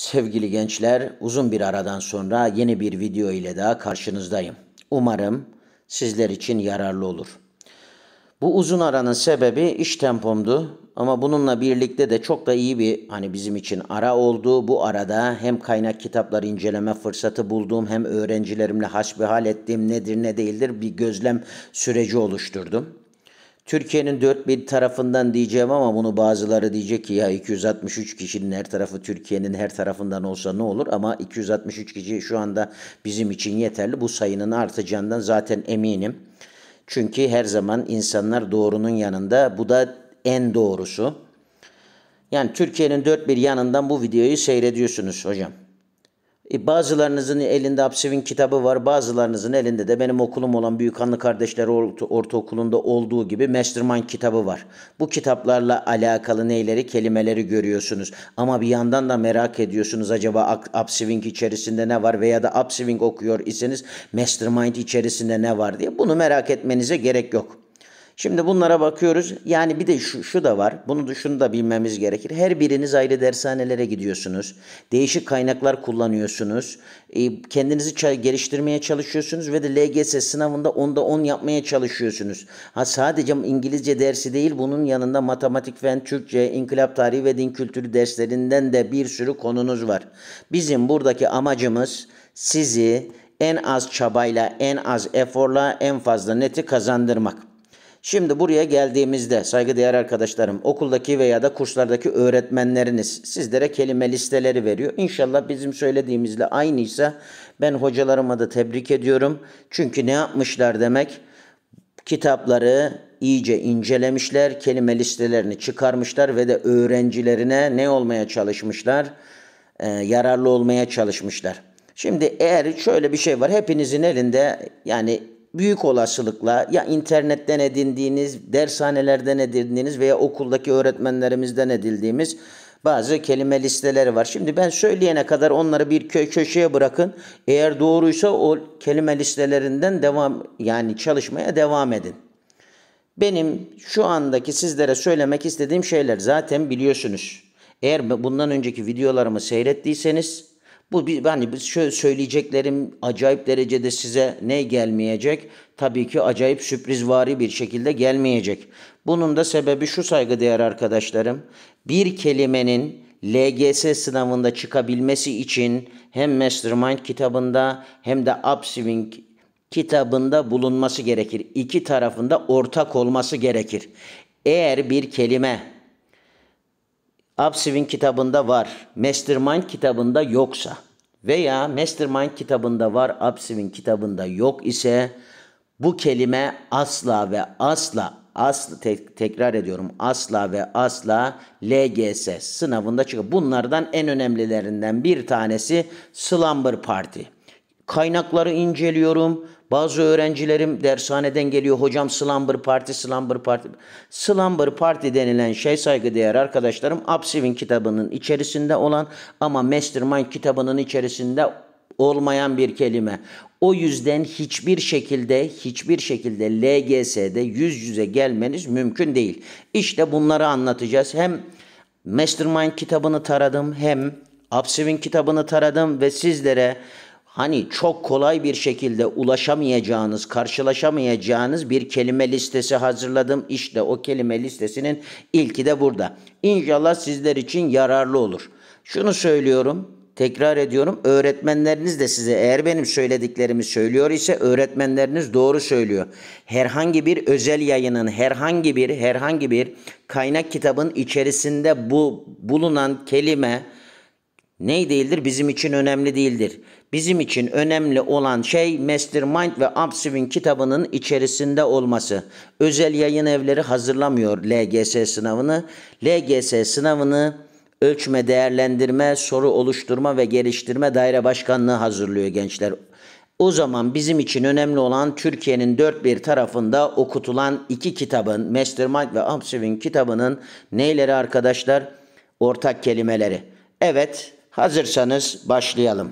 Sevgili gençler, uzun bir aradan sonra yeni bir video ile daha karşınızdayım. Umarım sizler için yararlı olur. Bu uzun aranın sebebi iş tempomdu ama bununla birlikte de çok da iyi bir hani bizim için ara oldu. Bu arada hem kaynak kitapları inceleme fırsatı bulduğum hem öğrencilerimle hasbihal ettiğim nedir ne değildir bir gözlem süreci oluşturdum. Türkiye'nin dört bir tarafından diyeceğim ama bunu bazıları diyecek ki ya 263 kişinin her tarafı Türkiye'nin her tarafından olsa ne olur ama 263 kişi şu anda bizim için yeterli. Bu sayının artacağından zaten eminim. Çünkü her zaman insanlar doğrunun yanında. Bu da en doğrusu. Yani Türkiye'nin dört bir yanından bu videoyu seyrediyorsunuz hocam. E, bazılarınızın elinde Apsiv'in kitabı var, bazılarınızın elinde de benim okulum olan Büyük Anlı Kardeşler Orta, Ortaokulu'nda olduğu gibi Mastermind kitabı var. Bu kitaplarla alakalı neyleri, kelimeleri görüyorsunuz. Ama bir yandan da merak ediyorsunuz acaba Upswing içerisinde ne var veya da Upswing okuyor iseniz Mastermind içerisinde ne var diye. Bunu merak etmenize gerek yok. Şimdi bunlara bakıyoruz. Yani bir de şu, şu da var. Bunu da şunu da bilmemiz gerekir. Her biriniz ayrı dershanelere gidiyorsunuz. Değişik kaynaklar kullanıyorsunuz. E, kendinizi geliştirmeye çalışıyorsunuz ve de LGS sınavında onda 10 yapmaya çalışıyorsunuz. Ha sadece İngilizce dersi değil bunun yanında matematik, fen, Türkçe, inkılap tarihi ve din kültürü derslerinden de bir sürü konunuz var. Bizim buradaki amacımız sizi en az çabayla, en az eforla en fazla neti kazandırmak. Şimdi buraya geldiğimizde saygıdeğer arkadaşlarım okuldaki veya da kurslardaki öğretmenleriniz sizlere kelime listeleri veriyor. İnşallah bizim söylediğimizle aynıysa ben hocalarıma da tebrik ediyorum. Çünkü ne yapmışlar demek? Kitapları iyice incelemişler, kelime listelerini çıkarmışlar ve de öğrencilerine ne olmaya çalışmışlar? Ee, yararlı olmaya çalışmışlar. Şimdi eğer şöyle bir şey var, hepinizin elinde yani büyük olasılıkla ya internetten edindiğiniz, dershanelerden edindiğiniz veya okuldaki öğretmenlerimizden edildiğimiz bazı kelime listeleri var. Şimdi ben söyleyene kadar onları bir kö köşeye bırakın. Eğer doğruysa o kelime listelerinden devam yani çalışmaya devam edin. Benim şu andaki sizlere söylemek istediğim şeyler zaten biliyorsunuz. Eğer bundan önceki videolarımı seyrettiyseniz bu bir hani biz şöyle söyleyeceklerim acayip derecede size ne gelmeyecek? Tabii ki acayip sürprizvari bir şekilde gelmeyecek. Bunun da sebebi şu saygıdeğer arkadaşlarım. Bir kelimenin LGS sınavında çıkabilmesi için hem Mastermind kitabında hem de Upswing kitabında bulunması gerekir. İki tarafında ortak olması gerekir. Eğer bir kelime Upswing kitabında var, Mastermind kitabında yoksa veya Mastermind kitabında var, Upswing kitabında yok ise bu kelime asla ve asla asla te- tekrar ediyorum asla ve asla LGS sınavında çıkıyor. Bunlardan en önemlilerinden bir tanesi Slumber Party. Kaynakları inceliyorum. Bazı öğrencilerim dershaneden geliyor. Hocam Slumber Party, Slumber Party. Slumber Party denilen şey saygıdeğer arkadaşlarım Upswing kitabının içerisinde olan ama Mastermind kitabının içerisinde olmayan bir kelime. O yüzden hiçbir şekilde hiçbir şekilde LGS'de yüz yüze gelmeniz mümkün değil. İşte bunları anlatacağız. Hem Mastermind kitabını taradım hem Upswing kitabını taradım ve sizlere hani çok kolay bir şekilde ulaşamayacağınız, karşılaşamayacağınız bir kelime listesi hazırladım. İşte o kelime listesinin ilki de burada. İnşallah sizler için yararlı olur. Şunu söylüyorum, tekrar ediyorum. Öğretmenleriniz de size eğer benim söylediklerimi söylüyor ise öğretmenleriniz doğru söylüyor. Herhangi bir özel yayının, herhangi bir herhangi bir kaynak kitabın içerisinde bu bulunan kelime, ney değildir? Bizim için önemli değildir. Bizim için önemli olan şey Mastermind ve Upswing kitabının içerisinde olması. Özel yayın evleri hazırlamıyor LGS sınavını. LGS sınavını ölçme, değerlendirme, soru oluşturma ve geliştirme daire başkanlığı hazırlıyor gençler. O zaman bizim için önemli olan Türkiye'nin dört bir tarafında okutulan iki kitabın, Mastermind ve Upswing kitabının neyleri arkadaşlar? Ortak kelimeleri. Evet, hazırsanız başlayalım.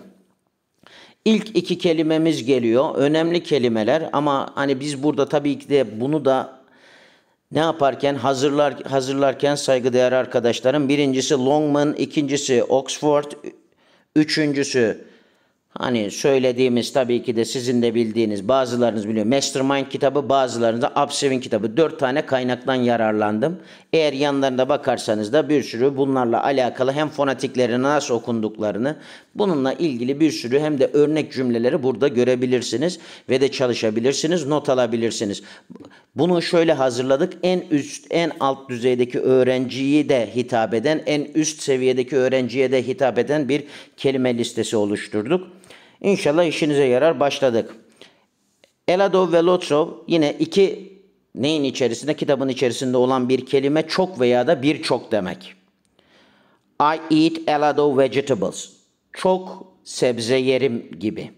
İlk iki kelimemiz geliyor. Önemli kelimeler ama hani biz burada tabii ki de bunu da ne yaparken hazırlar hazırlarken saygıdeğer arkadaşlarım birincisi Longman, ikincisi Oxford, üçüncüsü Hani söylediğimiz tabii ki de sizin de bildiğiniz bazılarınız biliyor. Mastermind kitabı bazılarınız da Upsevin kitabı. Dört tane kaynaktan yararlandım. Eğer yanlarında bakarsanız da bir sürü bunlarla alakalı hem fonatiklerini nasıl okunduklarını bununla ilgili bir sürü hem de örnek cümleleri burada görebilirsiniz ve de çalışabilirsiniz, not alabilirsiniz. Bunu şöyle hazırladık. En üst, en alt düzeydeki öğrenciyi de hitap eden, en üst seviyedeki öğrenciye de hitap eden bir kelime listesi oluşturduk. İnşallah işinize yarar. Başladık. Eladov ve Lotsov yine iki neyin içerisinde? Kitabın içerisinde olan bir kelime çok veya da birçok demek. I eat Eladov vegetables. Çok sebze yerim gibi.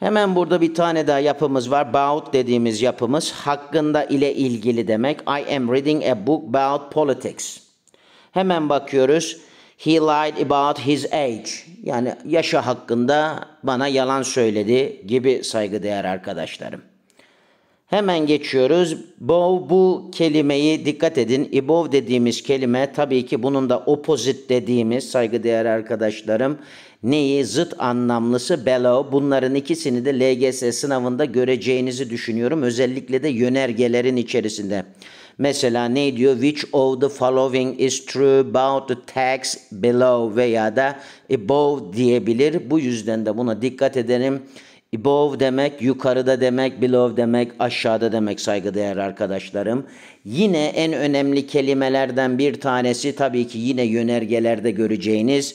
Hemen burada bir tane daha yapımız var. About dediğimiz yapımız hakkında ile ilgili demek. I am reading a book about politics. Hemen bakıyoruz. He lied about his age. Yani yaşa hakkında bana yalan söyledi gibi saygıdeğer arkadaşlarım. Hemen geçiyoruz. Bov bu kelimeyi dikkat edin. Ibov e, dediğimiz kelime tabii ki bunun da opposite dediğimiz saygıdeğer arkadaşlarım neyi zıt anlamlısı below bunların ikisini de LGS sınavında göreceğinizi düşünüyorum. Özellikle de yönergelerin içerisinde. Mesela ne diyor? Which of the following is true about the text below veya da above e, diyebilir. Bu yüzden de buna dikkat edelim. Above demek yukarıda demek, below demek, aşağıda demek saygıdeğer arkadaşlarım. Yine en önemli kelimelerden bir tanesi tabii ki yine yönergelerde göreceğiniz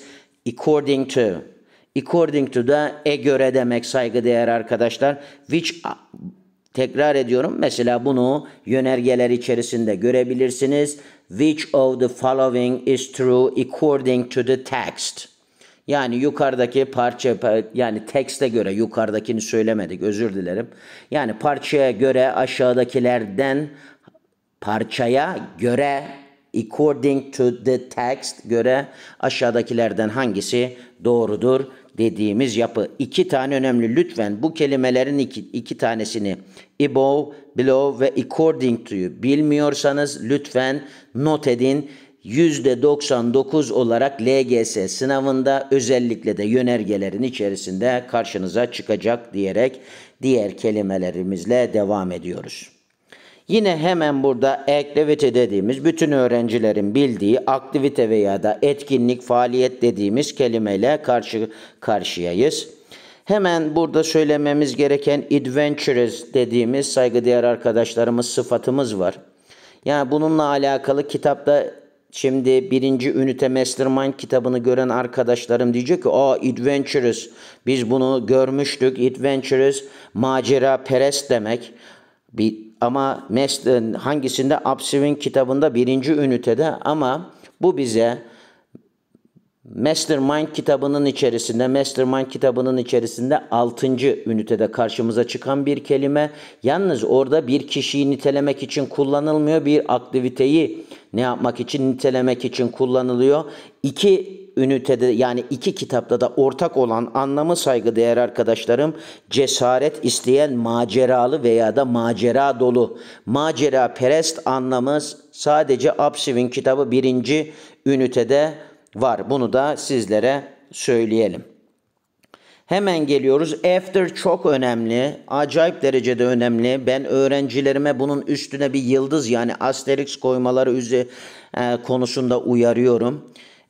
according to. According to da e göre demek saygıdeğer arkadaşlar. Which tekrar ediyorum mesela bunu yönergeler içerisinde görebilirsiniz. Which of the following is true according to the text? Yani yukarıdaki parça yani tekste göre yukarıdakini söylemedik özür dilerim. Yani parçaya göre aşağıdakilerden parçaya göre according to the text göre aşağıdakilerden hangisi doğrudur dediğimiz yapı. iki tane önemli. Lütfen bu kelimelerin iki, iki tanesini above, below ve according to'yu bilmiyorsanız lütfen not edin. %99 olarak LGS sınavında özellikle de yönergelerin içerisinde karşınıza çıkacak diyerek diğer kelimelerimizle devam ediyoruz. Yine hemen burada aktivite dediğimiz bütün öğrencilerin bildiği aktivite veya da etkinlik, faaliyet dediğimiz kelimeyle karşı karşıyayız. Hemen burada söylememiz gereken adventurous dediğimiz saygıdeğer arkadaşlarımız sıfatımız var. Yani bununla alakalı kitapta Şimdi birinci ünite Mastermind kitabını gören arkadaşlarım diyecek ki o adventurous biz bunu görmüştük adventurous macera perest demek. Bir, ama master, hangisinde Upswing kitabında birinci ünitede ama bu bize Mastermind kitabının içerisinde, Mastermind kitabının içerisinde 6. ünitede karşımıza çıkan bir kelime. Yalnız orada bir kişiyi nitelemek için kullanılmıyor, bir aktiviteyi ne yapmak için nitelemek için kullanılıyor. İki ünitede yani iki kitapta da ortak olan anlamı saygı değer arkadaşlarım cesaret isteyen maceralı veya da macera dolu. Macera perest anlamız sadece Absiv'in kitabı birinci ünitede var. Bunu da sizlere söyleyelim. Hemen geliyoruz. After çok önemli. Acayip derecede önemli. Ben öğrencilerime bunun üstüne bir yıldız yani asterix koymaları üzeri e, konusunda uyarıyorum.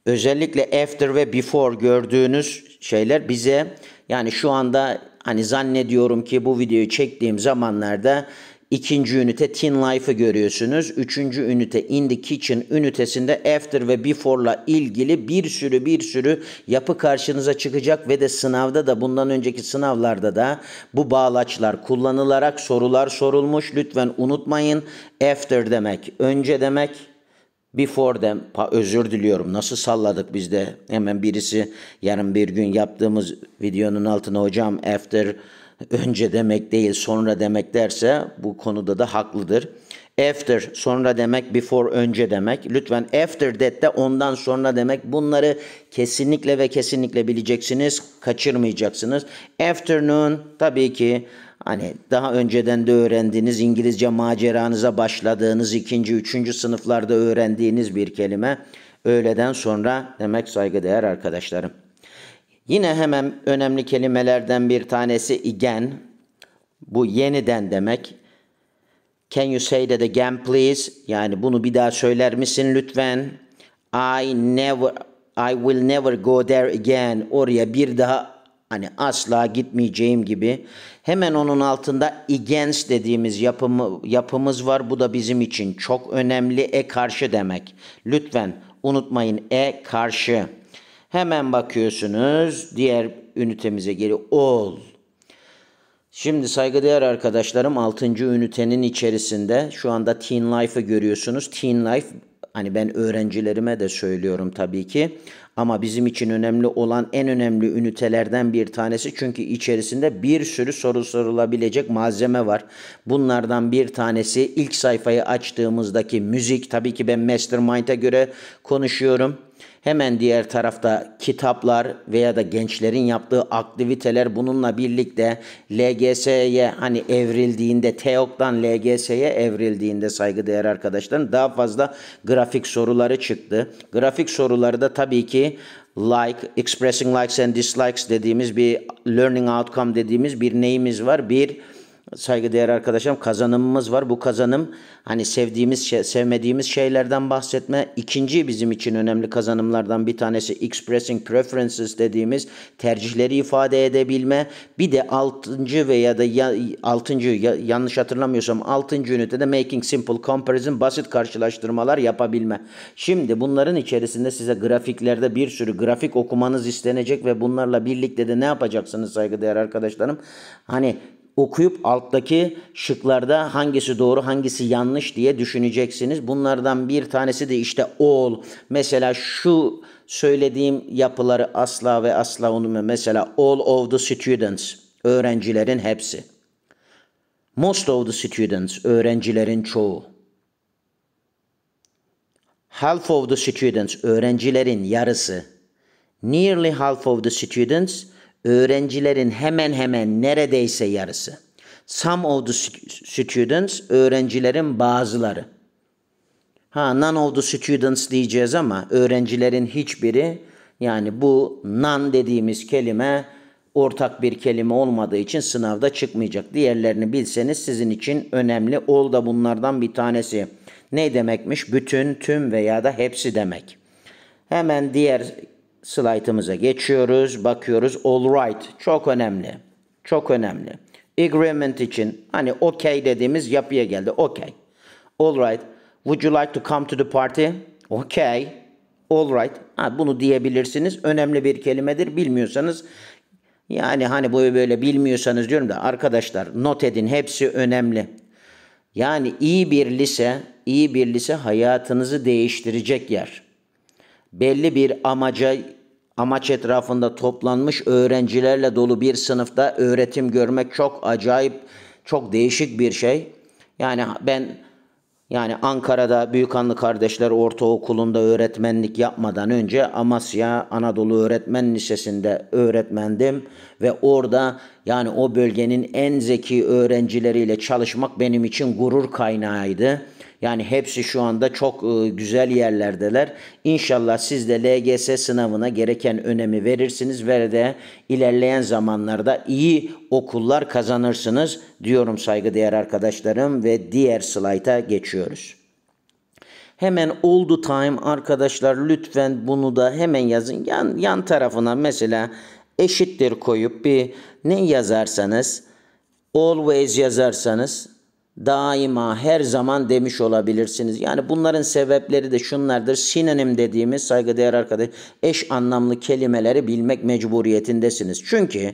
Özellikle after ve before gördüğünüz şeyler bize yani şu anda hani zannediyorum ki bu videoyu çektiğim zamanlarda İkinci ünite Teen Life'ı görüyorsunuz. Üçüncü ünite In the Kitchen ünitesinde After ve Before'la ilgili bir sürü bir sürü yapı karşınıza çıkacak ve de sınavda da bundan önceki sınavlarda da bu bağlaçlar kullanılarak sorular sorulmuş. Lütfen unutmayın. After demek önce demek. Before dem. özür diliyorum nasıl salladık biz de hemen birisi yarın bir gün yaptığımız videonun altına hocam after önce demek değil sonra demek derse bu konuda da haklıdır. After sonra demek, before önce demek. Lütfen after that de ondan sonra demek. Bunları kesinlikle ve kesinlikle bileceksiniz, kaçırmayacaksınız. Afternoon tabii ki hani daha önceden de öğrendiğiniz İngilizce maceranıza başladığınız ikinci, üçüncü sınıflarda öğrendiğiniz bir kelime. Öğleden sonra demek saygıdeğer arkadaşlarım. Yine hemen önemli kelimelerden bir tanesi again. Bu yeniden demek. Can you say that again please? Yani bunu bir daha söyler misin lütfen? I never I will never go there again. Oraya bir daha hani asla gitmeyeceğim gibi. Hemen onun altında against dediğimiz yapımı, yapımız var. Bu da bizim için çok önemli. E karşı demek. Lütfen unutmayın e karşı. Hemen bakıyorsunuz diğer ünitemize geri ol. Şimdi saygıdeğer arkadaşlarım 6. ünitenin içerisinde şu anda Teen Life'ı görüyorsunuz. Teen Life hani ben öğrencilerime de söylüyorum tabii ki ama bizim için önemli olan en önemli ünitelerden bir tanesi çünkü içerisinde bir sürü soru sorulabilecek malzeme var. Bunlardan bir tanesi ilk sayfayı açtığımızdaki müzik tabii ki ben Mastermind'e göre konuşuyorum. Hemen diğer tarafta kitaplar veya da gençlerin yaptığı aktiviteler bununla birlikte LGS'ye hani evrildiğinde TEOK'tan LGS'ye evrildiğinde saygıdeğer arkadaşlarım daha fazla grafik soruları çıktı. Grafik soruları da tabii ki like, expressing likes and dislikes dediğimiz bir learning outcome dediğimiz bir neyimiz var? Bir saygıdeğer arkadaşlarım kazanımımız var. Bu kazanım hani sevdiğimiz şey, sevmediğimiz şeylerden bahsetme. İkinci bizim için önemli kazanımlardan bir tanesi expressing preferences dediğimiz tercihleri ifade edebilme. Bir de altıncı veya da ya, altıncı ya, yanlış hatırlamıyorsam altıncı ünitede making simple comparison basit karşılaştırmalar yapabilme. Şimdi bunların içerisinde size grafiklerde bir sürü grafik okumanız istenecek ve bunlarla birlikte de ne yapacaksınız saygıdeğer arkadaşlarım? Hani okuyup alttaki şıklarda hangisi doğru hangisi yanlış diye düşüneceksiniz. Bunlardan bir tanesi de işte all. Mesela şu söylediğim yapıları asla ve asla unutma. Mesela all of the students. Öğrencilerin hepsi. Most of the students. Öğrencilerin çoğu. Half of the students. Öğrencilerin yarısı. Nearly half of the students öğrencilerin hemen hemen neredeyse yarısı. Some of the students, öğrencilerin bazıları. Ha, none of the students diyeceğiz ama öğrencilerin hiçbiri yani bu none dediğimiz kelime ortak bir kelime olmadığı için sınavda çıkmayacak. Diğerlerini bilseniz sizin için önemli. Ol da bunlardan bir tanesi. Ne demekmiş? Bütün, tüm veya da hepsi demek. Hemen diğer slaytımıza geçiyoruz. Bakıyoruz all right çok önemli. Çok önemli. Agreement için hani okay dediğimiz yapıya geldi. Okay. All right. Would you like to come to the party? Okay. All right. Ha, bunu diyebilirsiniz. Önemli bir kelimedir. Bilmiyorsanız yani hani bu böyle bilmiyorsanız diyorum da arkadaşlar not edin hepsi önemli. Yani iyi bir lise, iyi bir lise hayatınızı değiştirecek yer belli bir amaca amaç etrafında toplanmış öğrencilerle dolu bir sınıfta öğretim görmek çok acayip, çok değişik bir şey. Yani ben yani Ankara'da Büyükanlı Kardeşler Ortaokulu'nda öğretmenlik yapmadan önce Amasya Anadolu Öğretmen Lisesi'nde öğretmendim ve orada yani o bölgenin en zeki öğrencileriyle çalışmak benim için gurur kaynağıydı. Yani hepsi şu anda çok ıı, güzel yerlerdeler. İnşallah siz de LGS sınavına gereken önemi verirsiniz ve de ilerleyen zamanlarda iyi okullar kazanırsınız diyorum saygıdeğer arkadaşlarım ve diğer slayta geçiyoruz. Hemen all the time arkadaşlar lütfen bunu da hemen yazın. Yan, yan tarafına mesela eşittir koyup bir ne yazarsanız always yazarsanız daima her zaman demiş olabilirsiniz. Yani bunların sebepleri de şunlardır. Sinonim dediğimiz saygıdeğer arkadaş eş anlamlı kelimeleri bilmek mecburiyetindesiniz. Çünkü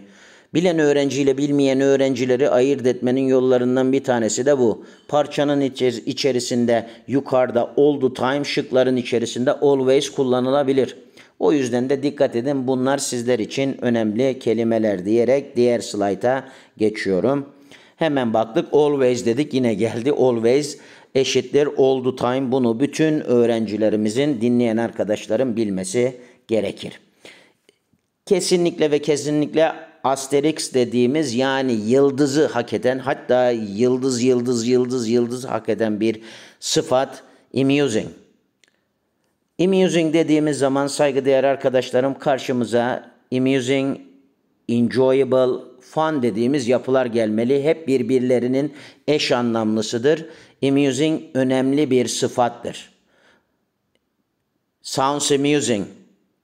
bilen öğrenciyle bilmeyen öğrencileri ayırt etmenin yollarından bir tanesi de bu. Parçanın içerisinde yukarıda all the time şıkların içerisinde always kullanılabilir. O yüzden de dikkat edin bunlar sizler için önemli kelimeler diyerek diğer slayta geçiyorum. Hemen baktık always dedik yine geldi always eşittir all the time. Bunu bütün öğrencilerimizin dinleyen arkadaşların bilmesi gerekir. Kesinlikle ve kesinlikle asterix dediğimiz yani yıldızı hak eden hatta yıldız yıldız yıldız yıldız hak eden bir sıfat amusing. Amusing dediğimiz zaman saygıdeğer arkadaşlarım karşımıza amusing, enjoyable, fan dediğimiz yapılar gelmeli. Hep birbirlerinin eş anlamlısıdır. Amusing önemli bir sıfattır. Sounds amusing.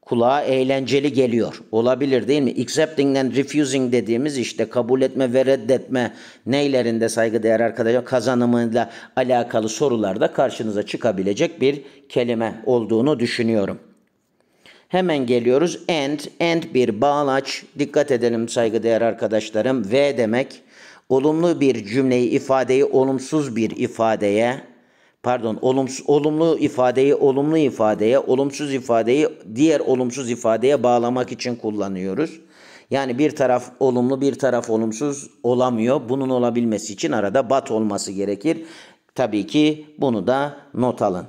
Kulağa eğlenceli geliyor. Olabilir değil mi? Accepting and refusing dediğimiz işte kabul etme ve reddetme neylerinde saygıdeğer arkadaşlar kazanımıyla alakalı sorularda karşınıza çıkabilecek bir kelime olduğunu düşünüyorum. Hemen geliyoruz. And, and bir bağlaç. Dikkat edelim saygıdeğer arkadaşlarım. Ve demek olumlu bir cümleyi, ifadeyi olumsuz bir ifadeye, pardon olumsuz, olumlu ifadeyi olumlu ifadeye, olumsuz ifadeyi diğer olumsuz ifadeye bağlamak için kullanıyoruz. Yani bir taraf olumlu bir taraf olumsuz olamıyor. Bunun olabilmesi için arada bat olması gerekir. Tabii ki bunu da not alın.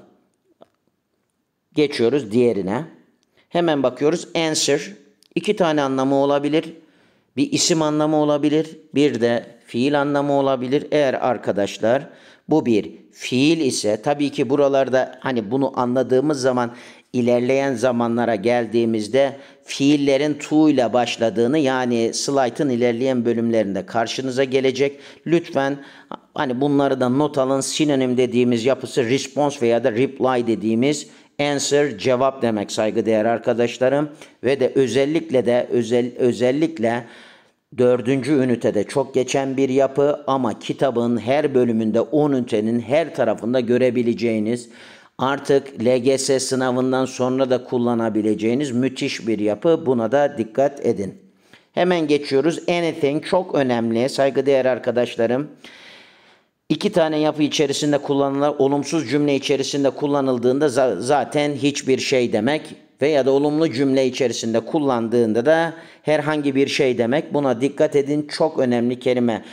Geçiyoruz diğerine. Hemen bakıyoruz. Answer. iki tane anlamı olabilir. Bir isim anlamı olabilir. Bir de fiil anlamı olabilir. Eğer arkadaşlar bu bir fiil ise tabii ki buralarda hani bunu anladığımız zaman ilerleyen zamanlara geldiğimizde fiillerin tu ile başladığını yani slaytın ilerleyen bölümlerinde karşınıza gelecek. Lütfen hani bunları da not alın. Sinonim dediğimiz yapısı response veya da reply dediğimiz answer cevap demek saygıdeğer arkadaşlarım ve de özellikle de özel özellikle dördüncü ünitede çok geçen bir yapı ama kitabın her bölümünde 10 ünitenin her tarafında görebileceğiniz artık LGS sınavından sonra da kullanabileceğiniz müthiş bir yapı. Buna da dikkat edin. Hemen geçiyoruz. Anything çok önemli saygıdeğer arkadaşlarım. İki tane yapı içerisinde kullanılan olumsuz cümle içerisinde kullanıldığında zaten hiçbir şey demek veya da olumlu cümle içerisinde kullandığında da herhangi bir şey demek. Buna dikkat edin çok önemli kelime.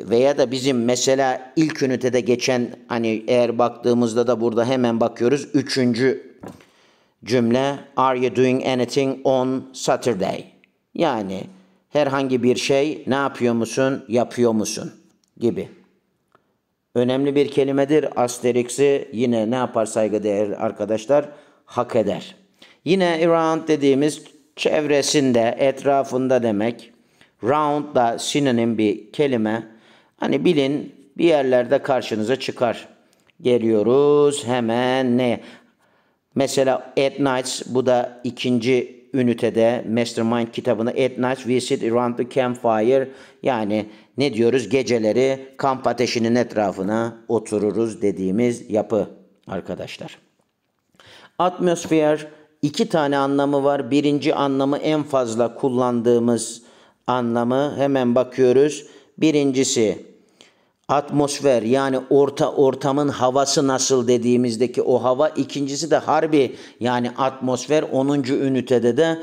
Veya da bizim mesela ilk ünitede geçen hani eğer baktığımızda da burada hemen bakıyoruz. Üçüncü cümle Are you doing anything on Saturday? Yani herhangi bir şey ne yapıyor musun, yapıyor musun gibi önemli bir kelimedir. Asterix'i yine ne yapar değer arkadaşlar? Hak eder. Yine around dediğimiz çevresinde, etrafında demek. Round da sinonim bir kelime. Hani bilin bir yerlerde karşınıza çıkar. Geliyoruz hemen ne? Mesela At Nights bu da ikinci ünitede Mastermind kitabını At Nights We Sit Around the Campfire yani ne diyoruz? Geceleri kamp ateşinin etrafına otururuz dediğimiz yapı arkadaşlar. Atmosfer iki tane anlamı var. Birinci anlamı en fazla kullandığımız anlamı hemen bakıyoruz. Birincisi atmosfer yani orta ortamın havası nasıl dediğimizdeki o hava. İkincisi de harbi yani atmosfer 10. ünitede de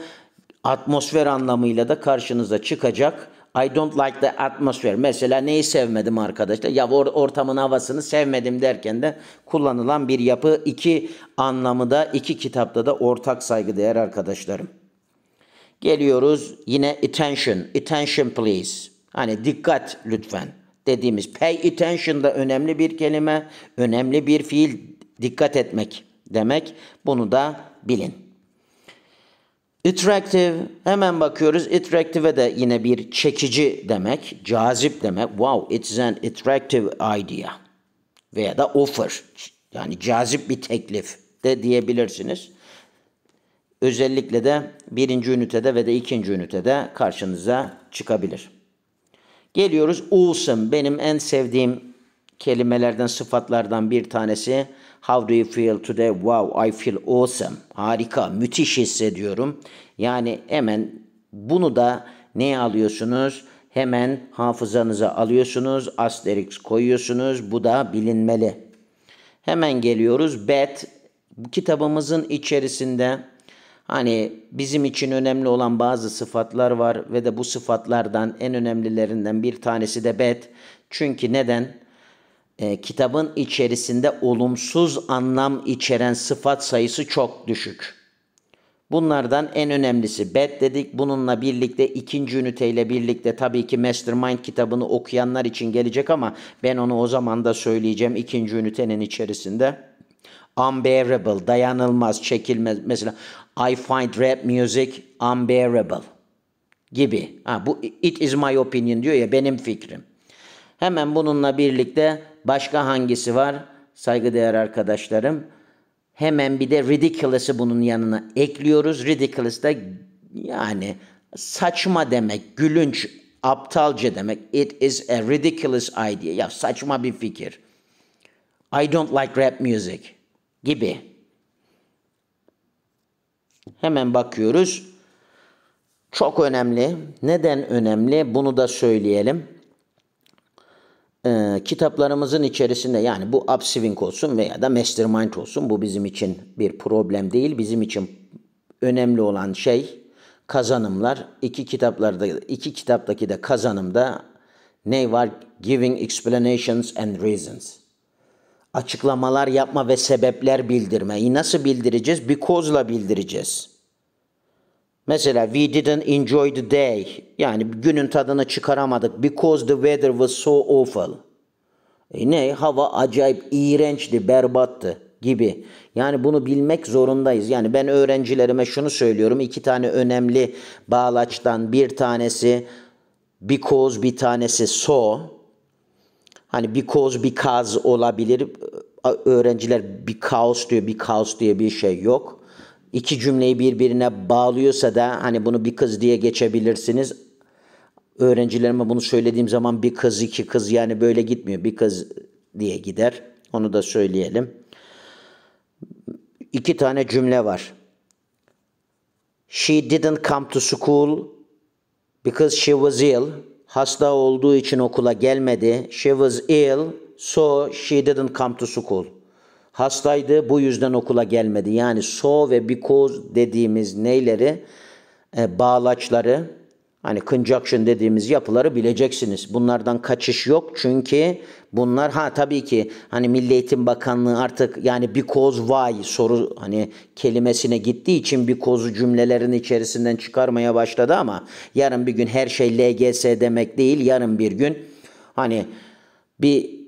atmosfer anlamıyla da karşınıza çıkacak I don't like the atmosphere. Mesela neyi sevmedim arkadaşlar? Ya or ortamın havasını sevmedim derken de kullanılan bir yapı. iki anlamı da iki kitapta da ortak saygı değer arkadaşlarım. Geliyoruz yine attention. Attention please. Hani dikkat lütfen dediğimiz pay attention da önemli bir kelime, önemli bir fiil dikkat etmek demek. Bunu da bilin. Attractive hemen bakıyoruz. Attractive de yine bir çekici demek, cazip demek. Wow, it's an attractive idea. Veya da offer. Yani cazip bir teklif de diyebilirsiniz. Özellikle de birinci ünitede ve de ikinci ünitede karşınıza çıkabilir. Geliyoruz awesome. Benim en sevdiğim kelimelerden, sıfatlardan bir tanesi. How do you feel today? Wow, I feel awesome. Harika, müthiş hissediyorum. Yani hemen bunu da neye alıyorsunuz? Hemen hafızanıza alıyorsunuz. Asterix koyuyorsunuz. Bu da bilinmeli. Hemen geliyoruz. Bet kitabımızın içerisinde hani bizim için önemli olan bazı sıfatlar var ve de bu sıfatlardan en önemlilerinden bir tanesi de bet. Çünkü neden? e, kitabın içerisinde olumsuz anlam içeren sıfat sayısı çok düşük. Bunlardan en önemlisi bet dedik. Bununla birlikte ikinci üniteyle birlikte tabii ki Mastermind kitabını okuyanlar için gelecek ama ben onu o zaman da söyleyeceğim ikinci ünitenin içerisinde. Unbearable, dayanılmaz, çekilmez. Mesela I find rap music unbearable gibi. Ha, bu it is my opinion diyor ya benim fikrim. Hemen bununla birlikte başka hangisi var? Saygıdeğer arkadaşlarım. Hemen bir de ridiculous'ı bunun yanına ekliyoruz. Ridiculous da yani saçma demek, gülünç, aptalca demek. It is a ridiculous idea. Ya saçma bir fikir. I don't like rap music gibi. Hemen bakıyoruz. Çok önemli. Neden önemli? Bunu da söyleyelim e, kitaplarımızın içerisinde yani bu Upswing olsun veya da Mastermind olsun bu bizim için bir problem değil. Bizim için önemli olan şey kazanımlar. İki kitaplarda iki kitaptaki de kazanımda ne var? Giving explanations and reasons. Açıklamalar yapma ve sebepler bildirmeyi nasıl bildireceğiz? Bir kozla bildireceğiz. Mesela we didn't enjoy the day. Yani günün tadını çıkaramadık. Because the weather was so awful. E ne? Hava acayip iğrençti, berbattı gibi. Yani bunu bilmek zorundayız. Yani ben öğrencilerime şunu söylüyorum. iki tane önemli bağlaçtan bir tanesi because bir tanesi so. Hani because because olabilir. Öğrenciler bir kaos diyor, bir kaos diye bir şey yok iki cümleyi birbirine bağlıyorsa da hani bunu bir kız diye geçebilirsiniz. Öğrencilerime bunu söylediğim zaman bir kız iki kız yani böyle gitmiyor. Bir kız diye gider. Onu da söyleyelim. İki tane cümle var. She didn't come to school because she was ill. Hasta olduğu için okula gelmedi. She was ill so she didn't come to school. Hastaydı bu yüzden okula gelmedi. Yani so ve because dediğimiz neyleri e, bağlaçları hani conjunction dediğimiz yapıları bileceksiniz. Bunlardan kaçış yok çünkü bunlar ha tabii ki hani Milli Eğitim Bakanlığı artık yani because why soru hani kelimesine gittiği için because'u cümlelerin içerisinden çıkarmaya başladı ama yarın bir gün her şey LGS demek değil. Yarın bir gün hani bir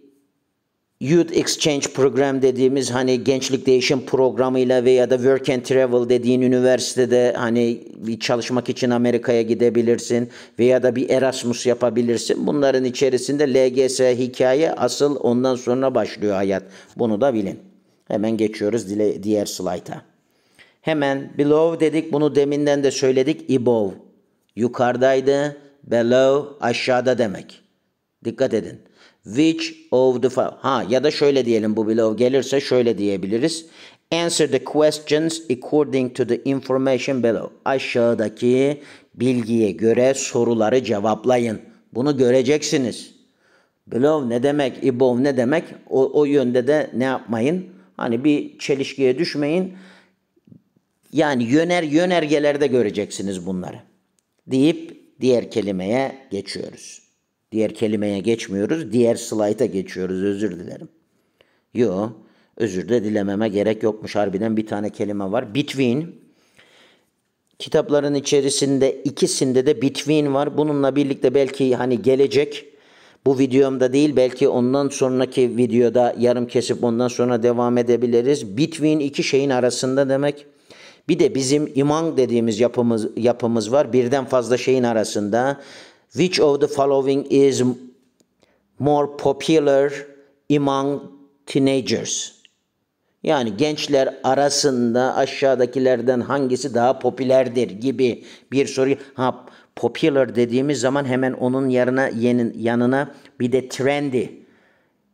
Youth Exchange Program dediğimiz hani gençlik değişim programıyla veya da work and travel dediğin üniversitede hani bir çalışmak için Amerika'ya gidebilirsin veya da bir Erasmus yapabilirsin. Bunların içerisinde LGS hikaye asıl ondan sonra başlıyor hayat. Bunu da bilin. Hemen geçiyoruz dile, diğer slayta. Hemen below dedik bunu deminden de söyledik. Above yukarıdaydı. Below aşağıda demek. Dikkat edin. Which of the ha ya da şöyle diyelim bu below gelirse şöyle diyebiliriz. Answer the questions according to the information below. Aşağıdaki bilgiye göre soruları cevaplayın. Bunu göreceksiniz. Below ne demek, above ne demek? O, o yönde de ne yapmayın? Hani bir çelişkiye düşmeyin. Yani yöner yönergelerde göreceksiniz bunları. Deyip diğer kelimeye geçiyoruz. Diğer kelimeye geçmiyoruz. Diğer slayta geçiyoruz. Özür dilerim. Yo. Özür de dilememe gerek yokmuş. Harbiden bir tane kelime var. Between. Kitapların içerisinde ikisinde de between var. Bununla birlikte belki hani gelecek bu videomda değil belki ondan sonraki videoda yarım kesip ondan sonra devam edebiliriz. Between iki şeyin arasında demek. Bir de bizim imang dediğimiz yapımız, yapımız var. Birden fazla şeyin arasında Which of the following is more popular among teenagers? Yani gençler arasında aşağıdakilerden hangisi daha popülerdir gibi bir soru. Ha, popular dediğimiz zaman hemen onun yanına yanına bir de trendy.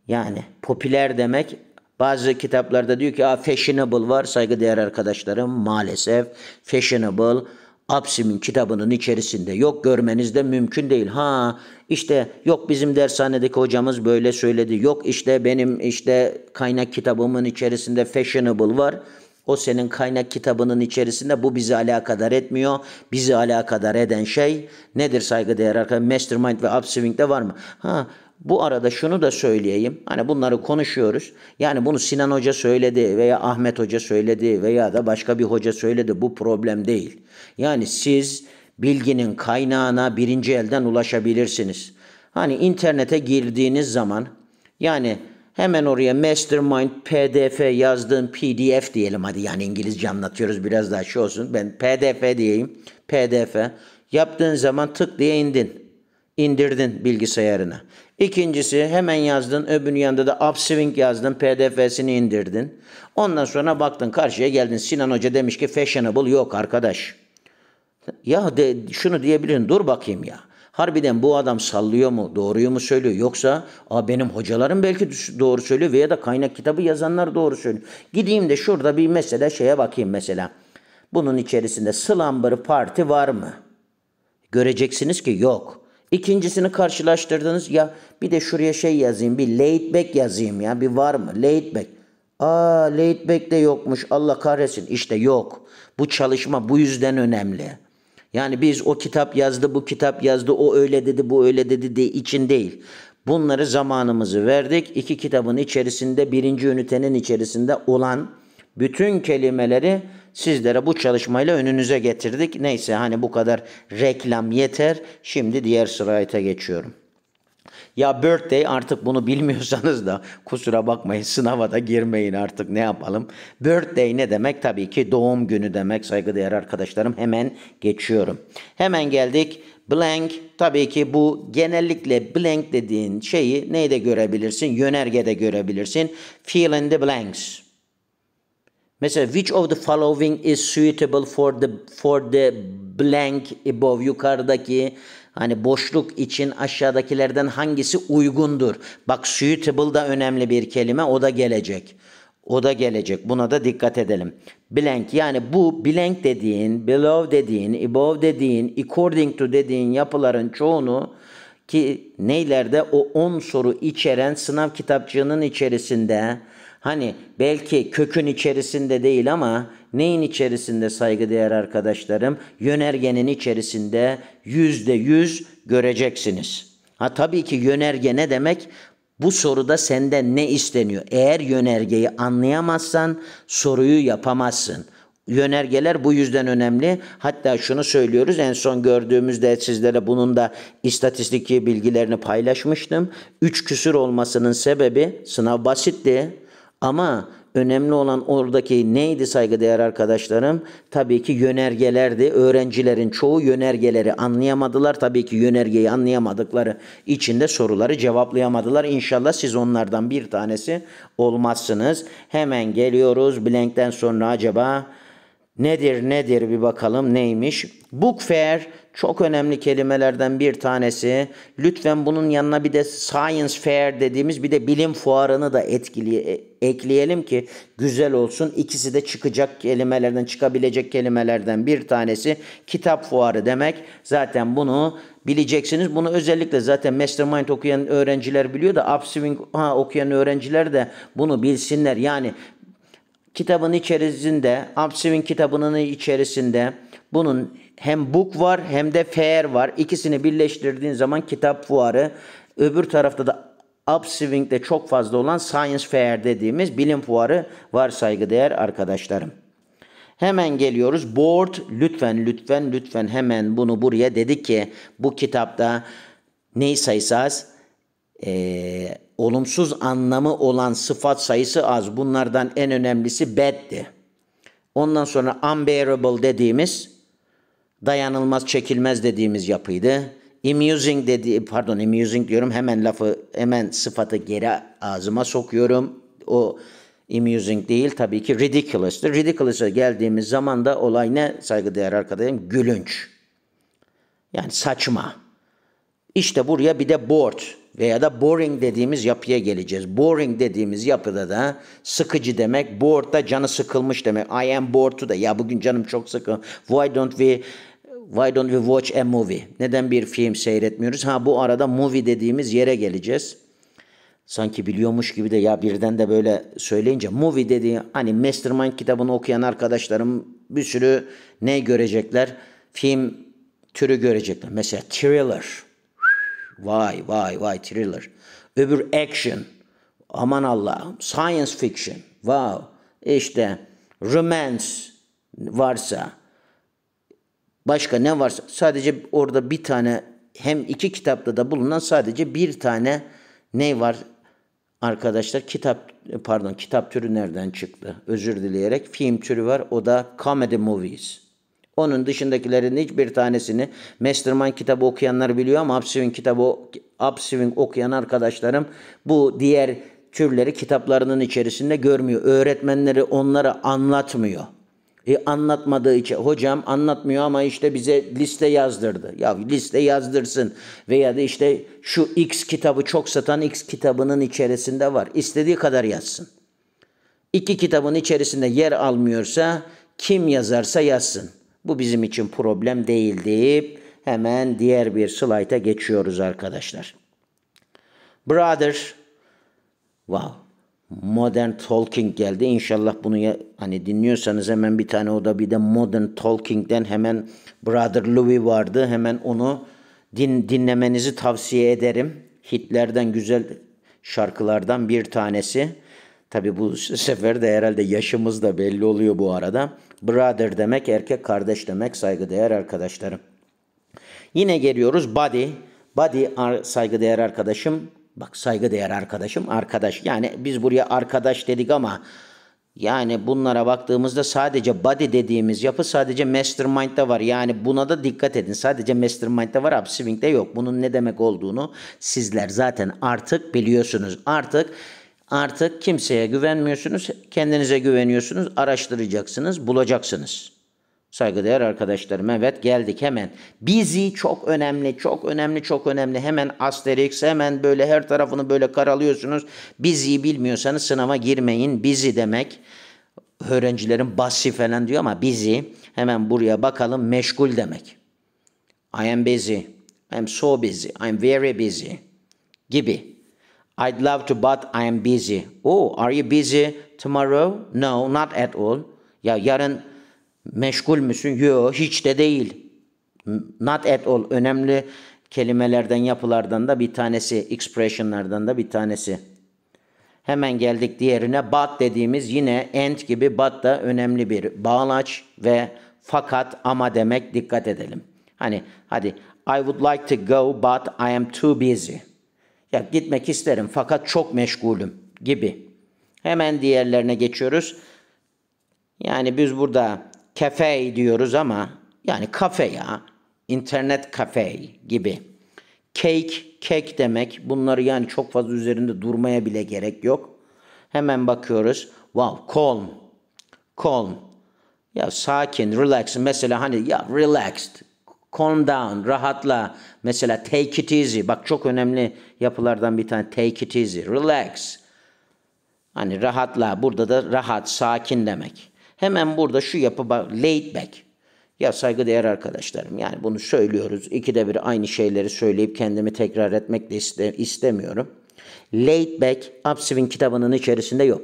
Yani popüler demek bazı kitaplarda diyor ki fashionable var saygıdeğer arkadaşlarım maalesef fashionable Absim'in kitabının içerisinde yok görmeniz de mümkün değil. Ha işte yok bizim dershanedeki hocamız böyle söyledi. Yok işte benim işte kaynak kitabımın içerisinde fashionable var. O senin kaynak kitabının içerisinde bu bizi alakadar etmiyor. Bizi alakadar eden şey nedir saygıdeğer arkadaşlar? Mastermind ve Upswing'de var mı? Ha bu arada şunu da söyleyeyim. Hani bunları konuşuyoruz. Yani bunu Sinan Hoca söyledi veya Ahmet Hoca söyledi veya da başka bir hoca söyledi. Bu problem değil. Yani siz bilginin kaynağına birinci elden ulaşabilirsiniz. Hani internete girdiğiniz zaman yani hemen oraya mastermind pdf yazdığım pdf diyelim hadi yani İngilizce anlatıyoruz biraz daha şey olsun ben pdf diyeyim pdf yaptığın zaman tık diye indin indirdin bilgisayarına. İkincisi hemen yazdın öbür yanında da Upswing yazdın pdf'sini indirdin. Ondan sonra baktın karşıya geldin Sinan Hoca demiş ki fashionable yok arkadaş. Ya de, şunu diyebilirim dur bakayım ya. Harbiden bu adam sallıyor mu, doğruyu mu söylüyor yoksa a benim hocalarım belki doğru söylüyor veya da kaynak kitabı yazanlar doğru söylüyor. Gideyim de şurada bir mesela şeye bakayım mesela. Bunun içerisinde slumber parti var mı? Göreceksiniz ki yok. İkincisini karşılaştırdınız ya bir de şuraya şey yazayım bir late back yazayım ya bir var mı late back. Aa late back de yokmuş Allah kahretsin işte yok. Bu çalışma bu yüzden önemli. Yani biz o kitap yazdı bu kitap yazdı o öyle dedi bu öyle dedi de için değil. Bunları zamanımızı verdik. İki kitabın içerisinde birinci ünitenin içerisinde olan bütün kelimeleri sizlere bu çalışmayla önünüze getirdik. Neyse hani bu kadar reklam yeter. Şimdi diğer sırayete geçiyorum. Ya birthday artık bunu bilmiyorsanız da kusura bakmayın sınava da girmeyin artık ne yapalım. Birthday ne demek? Tabii ki doğum günü demek saygıdeğer arkadaşlarım. Hemen geçiyorum. Hemen geldik. Blank tabii ki bu genellikle blank dediğin şeyi neyde görebilirsin? Yönergede görebilirsin. Fill in the blanks. Mesela which of the following is suitable for the for the blank above yukarıdaki hani boşluk için aşağıdakilerden hangisi uygundur? Bak suitable da önemli bir kelime o da gelecek. O da gelecek. Buna da dikkat edelim. Blank yani bu blank dediğin, below dediğin, above dediğin, according to dediğin yapıların çoğunu ki neylerde o 10 soru içeren sınav kitapçığının içerisinde Hani belki kökün içerisinde değil ama neyin içerisinde saygıdeğer arkadaşlarım? Yönergenin içerisinde yüzde yüz göreceksiniz. Ha tabii ki yönerge ne demek? Bu soruda senden ne isteniyor? Eğer yönergeyi anlayamazsan soruyu yapamazsın. Yönergeler bu yüzden önemli. Hatta şunu söylüyoruz en son gördüğümüzde sizlere bunun da istatistik bilgilerini paylaşmıştım. 3 küsür olmasının sebebi sınav basitti. Ama önemli olan oradaki neydi saygıdeğer arkadaşlarım? Tabii ki yönergelerdi. Öğrencilerin çoğu yönergeleri anlayamadılar. Tabii ki yönergeyi anlayamadıkları için de soruları cevaplayamadılar. İnşallah siz onlardan bir tanesi olmazsınız. Hemen geliyoruz. Blank'ten sonra acaba Nedir nedir bir bakalım neymiş? Book fair çok önemli kelimelerden bir tanesi. Lütfen bunun yanına bir de science fair dediğimiz bir de bilim fuarını da etkili e, ekleyelim ki güzel olsun. İkisi de çıkacak kelimelerden çıkabilecek kelimelerden bir tanesi kitap fuarı demek. Zaten bunu bileceksiniz. Bunu özellikle zaten Mastermind okuyan öğrenciler biliyor da Upswing ha, okuyan öğrenciler de bunu bilsinler. Yani kitabın içerisinde, Amsiv'in kitabının içerisinde bunun hem book var hem de fair var. İkisini birleştirdiğin zaman kitap fuarı. Öbür tarafta da upswing'de çok fazla olan science fair dediğimiz bilim fuarı var saygıdeğer arkadaşlarım. Hemen geliyoruz. Board lütfen lütfen lütfen hemen bunu buraya dedi ki bu kitapta neysaysa eee olumsuz anlamı olan sıfat sayısı az. Bunlardan en önemlisi bad'di. Ondan sonra unbearable dediğimiz dayanılmaz, çekilmez dediğimiz yapıydı. Amusing dedi pardon amusing diyorum hemen lafı hemen sıfatı geri ağzıma sokuyorum. O amusing değil tabii ki ridiculous'tır. Ridiculous'a geldiğimiz zaman da olay ne saygıdeğer arkadaşlarım? Gülünç. Yani saçma. İşte buraya bir de bored veya da boring dediğimiz yapıya geleceğiz. Boring dediğimiz yapıda da sıkıcı demek, bored da canı sıkılmış demek. I am bored'u da ya bugün canım çok sıkı. Why don't we Why don't we watch a movie? Neden bir film seyretmiyoruz? Ha bu arada movie dediğimiz yere geleceğiz. Sanki biliyormuş gibi de ya birden de böyle söyleyince movie dediği hani Mastermind kitabını okuyan arkadaşlarım bir sürü ne görecekler? Film türü görecekler. Mesela thriller Vay vay vay thriller. Öbür action. Aman Allah'ım. Science fiction. Wow. İşte romance varsa başka ne varsa sadece orada bir tane hem iki kitapta da bulunan sadece bir tane ne var arkadaşlar kitap pardon kitap türü nereden çıktı özür dileyerek film türü var o da comedy movies onun dışındakilerin hiçbir tanesini Mastermind kitabı okuyanlar biliyor ama Upswing kitabı Upswing okuyan arkadaşlarım bu diğer türleri kitaplarının içerisinde görmüyor. Öğretmenleri onlara anlatmıyor. E, anlatmadığı için hocam anlatmıyor ama işte bize liste yazdırdı. Ya liste yazdırsın veya da işte şu X kitabı çok satan X kitabının içerisinde var. İstediği kadar yazsın. İki kitabın içerisinde yer almıyorsa kim yazarsa yazsın. Bu bizim için problem değil deyip hemen diğer bir slayta geçiyoruz arkadaşlar. Brother. Wow. Modern Talking geldi. İnşallah bunu ya, hani dinliyorsanız hemen bir tane o da bir de Modern Talking'den hemen Brother Louis vardı. Hemen onu din, dinlemenizi tavsiye ederim. Hitlerden güzel şarkılardan bir tanesi. Tabi bu sefer de herhalde yaşımız da belli oluyor bu arada. Brother demek erkek kardeş demek saygıdeğer arkadaşlarım. Yine geliyoruz body. Body saygıdeğer arkadaşım. Bak saygıdeğer arkadaşım arkadaş. Yani biz buraya arkadaş dedik ama yani bunlara baktığımızda sadece body dediğimiz yapı sadece mastermind'da var. Yani buna da dikkat edin. Sadece mastermind'da var, upswing'de yok. Bunun ne demek olduğunu sizler zaten artık biliyorsunuz. Artık Artık kimseye güvenmiyorsunuz, kendinize güveniyorsunuz, araştıracaksınız, bulacaksınız. Saygıdeğer arkadaşlarım evet geldik hemen. Bizi çok önemli, çok önemli, çok önemli. Hemen asterix, hemen böyle her tarafını böyle karalıyorsunuz. Bizi bilmiyorsanız sınava girmeyin. Bizi demek öğrencilerin basi falan diyor ama bizi hemen buraya bakalım meşgul demek. I am busy, I am so busy, I am very busy gibi. I'd love to but I am busy. Oh, are you busy tomorrow? No, not at all. Ya yarın meşgul müsün? Yo, hiç de değil. Not at all önemli kelimelerden, yapılardan da bir tanesi, expressionlardan da bir tanesi. Hemen geldik diğerine. But dediğimiz yine and gibi but da önemli bir bağlaç ve fakat ama demek dikkat edelim. Hani hadi I would like to go but I am too busy. Ya gitmek isterim fakat çok meşgulüm gibi. Hemen diğerlerine geçiyoruz. Yani biz burada kafe diyoruz ama yani kafe ya. internet kafe gibi. Cake, kek demek. Bunları yani çok fazla üzerinde durmaya bile gerek yok. Hemen bakıyoruz. Wow, calm. Calm. Ya sakin, relax. Mesela hani ya relaxed Calm down, rahatla. Mesela take it easy. Bak çok önemli yapılardan bir tane take it easy. Relax. Hani rahatla. Burada da rahat, sakin demek. Hemen burada şu yapı bak, laid back. Ya saygıdeğer arkadaşlarım yani bunu söylüyoruz. İkide bir aynı şeyleri söyleyip kendimi tekrar etmek de iste, istemiyorum. Late back upswing kitabının içerisinde yok.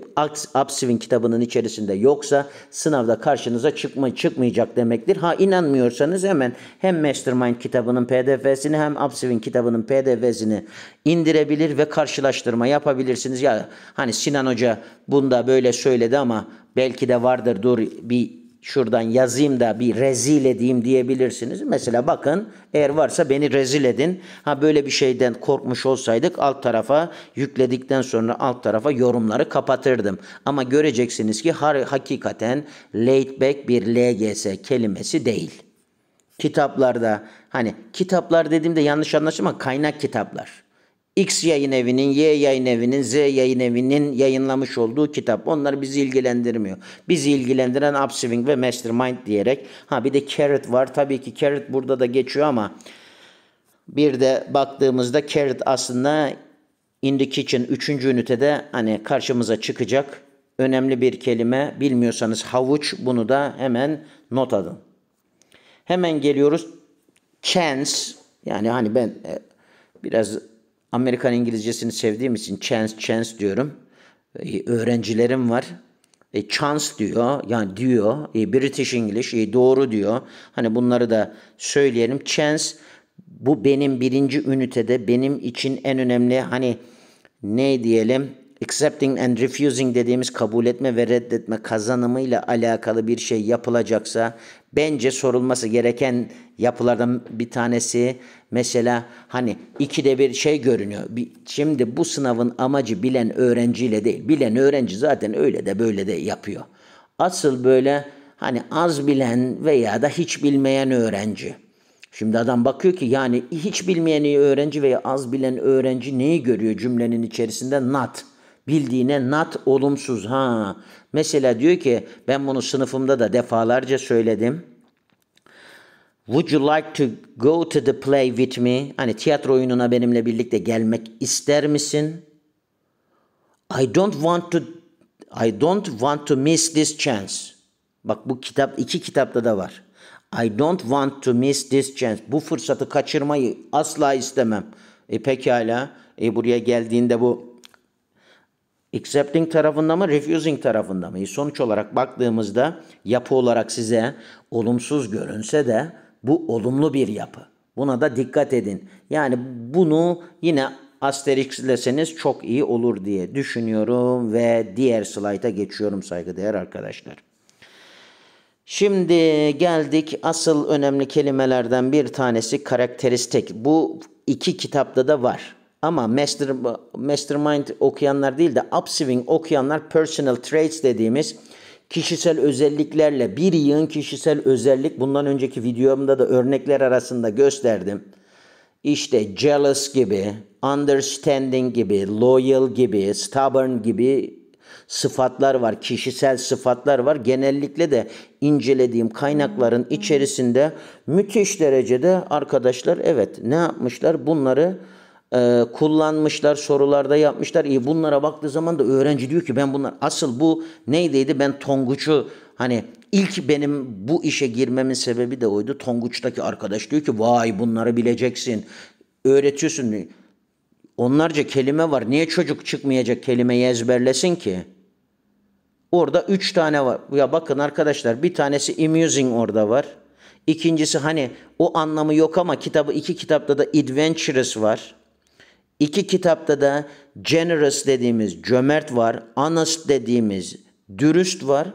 Upswing kitabının içerisinde yoksa sınavda karşınıza çıkma çıkmayacak demektir. Ha inanmıyorsanız hemen hem Mastermind kitabının PDF'sini hem Upswing kitabının PDF'sini indirebilir ve karşılaştırma yapabilirsiniz. Ya hani Sinan Hoca bunda böyle söyledi ama belki de vardır dur bir şuradan yazayım da bir rezil edeyim diyebilirsiniz. Mesela bakın eğer varsa beni rezil edin. Ha böyle bir şeyden korkmuş olsaydık alt tarafa yükledikten sonra alt tarafa yorumları kapatırdım. Ama göreceksiniz ki hakikaten laid back bir LGS kelimesi değil. Kitaplarda hani kitaplar dediğimde yanlış anlaşılma kaynak kitaplar. X yayın evinin, Y yayın evinin, Z yayın evinin yayınlamış olduğu kitap. Onlar bizi ilgilendirmiyor. Bizi ilgilendiren Upswing ve Mastermind diyerek. Ha bir de Carrot var. Tabii ki Carrot burada da geçiyor ama bir de baktığımızda Carrot aslında In the Kitchen 3. ünitede hani karşımıza çıkacak. Önemli bir kelime bilmiyorsanız havuç bunu da hemen not alın. Hemen geliyoruz. Chance yani hani ben e, biraz Amerikan İngilizcesini sevdiğim için chance chance diyorum. E, öğrencilerim var. E, chance diyor. Yani diyor. E, British English e, doğru diyor. Hani bunları da söyleyelim. Chance bu benim birinci ünitede benim için en önemli hani ne diyelim accepting and refusing dediğimiz kabul etme ve reddetme kazanımıyla alakalı bir şey yapılacaksa bence sorulması gereken yapılardan bir tanesi mesela hani iki de bir şey görünüyor. Şimdi bu sınavın amacı bilen öğrenciyle değil. Bilen öğrenci zaten öyle de böyle de yapıyor. Asıl böyle hani az bilen veya da hiç bilmeyen öğrenci. Şimdi adam bakıyor ki yani hiç bilmeyen öğrenci veya az bilen öğrenci neyi görüyor cümlenin içerisinde? Not. Bildiğine not olumsuz. Ha. Mesela diyor ki ben bunu sınıfımda da defalarca söyledim. Would you like to go to the play with me? Hani tiyatro oyununa benimle birlikte gelmek ister misin? I don't want to I don't want to miss this chance. Bak bu kitap iki kitapta da var. I don't want to miss this chance. Bu fırsatı kaçırmayı asla istemem. E pekala. E buraya geldiğinde bu accepting tarafında mı refusing tarafında mı? E sonuç olarak baktığımızda yapı olarak size olumsuz görünse de bu olumlu bir yapı. Buna da dikkat edin. Yani bunu yine asterixleseniz çok iyi olur diye düşünüyorum ve diğer slayta geçiyorum saygıdeğer arkadaşlar. Şimdi geldik asıl önemli kelimelerden bir tanesi karakteristik. Bu iki kitapta da var. Ama master, Mastermind okuyanlar değil de Upswing okuyanlar personal traits dediğimiz kişisel özelliklerle bir yığın kişisel özellik bundan önceki videomda da örnekler arasında gösterdim. İşte jealous gibi, understanding gibi, loyal gibi, stubborn gibi sıfatlar var, kişisel sıfatlar var. Genellikle de incelediğim kaynakların içerisinde müthiş derecede arkadaşlar evet ne yapmışlar? Bunları e, kullanmışlar, sorularda yapmışlar. E, bunlara baktığı zaman da öğrenci diyor ki ben bunlar asıl bu neydiydi ben Tonguç'u hani ilk benim bu işe girmemin sebebi de oydu. Tonguç'taki arkadaş diyor ki vay bunları bileceksin öğretiyorsun. Onlarca kelime var. Niye çocuk çıkmayacak kelimeyi ezberlesin ki? Orada üç tane var. Ya bakın arkadaşlar bir tanesi amusing orada var. İkincisi hani o anlamı yok ama kitabı iki kitapta da adventurous var. İki kitapta da generous dediğimiz cömert var, honest dediğimiz dürüst var.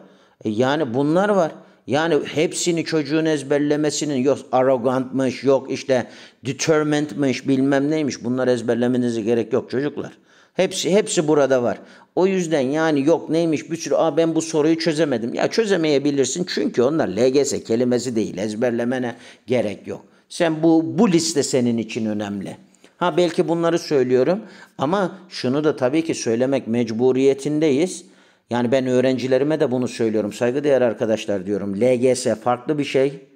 E, yani bunlar var. Yani hepsini çocuğun ezberlemesinin yok arrogantmış, yok işte determinedmiş, bilmem neymiş. Bunlar ezberlemenize gerek yok çocuklar. Hepsi hepsi burada var. O yüzden yani yok neymiş bir sürü Aa, ben bu soruyu çözemedim. Ya çözemeyebilirsin çünkü onlar LGS kelimesi değil. Ezberlemene gerek yok. Sen bu bu liste senin için önemli. Ha belki bunları söylüyorum ama şunu da tabii ki söylemek mecburiyetindeyiz. Yani ben öğrencilerime de bunu söylüyorum. Saygıdeğer arkadaşlar diyorum. LGS farklı bir şey.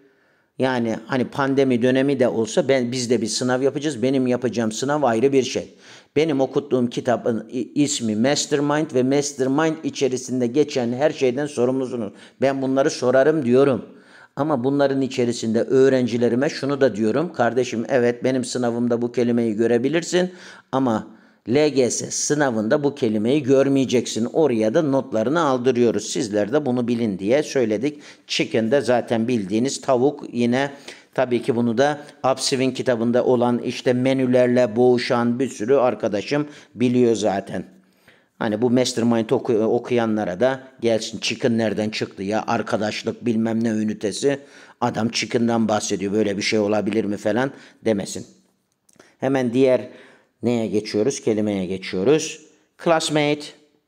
Yani hani pandemi dönemi de olsa ben biz de bir sınav yapacağız. Benim yapacağım sınav ayrı bir şey. Benim okuttuğum kitabın ismi Mastermind ve Mastermind içerisinde geçen her şeyden sorumlusunuz. Ben bunları sorarım diyorum. Ama bunların içerisinde öğrencilerime şunu da diyorum. Kardeşim evet benim sınavımda bu kelimeyi görebilirsin ama LGS sınavında bu kelimeyi görmeyeceksin. Oraya da notlarını aldırıyoruz. Sizler de bunu bilin diye söyledik. Chicken de zaten bildiğiniz tavuk yine Tabii ki bunu da Upswing kitabında olan işte menülerle boğuşan bir sürü arkadaşım biliyor zaten. Hani bu mastermind oku, okuyanlara da gelsin çıkın nereden çıktı ya arkadaşlık bilmem ne ünitesi adam çıkından bahsediyor böyle bir şey olabilir mi falan demesin. Hemen diğer neye geçiyoruz kelimeye geçiyoruz. Classmate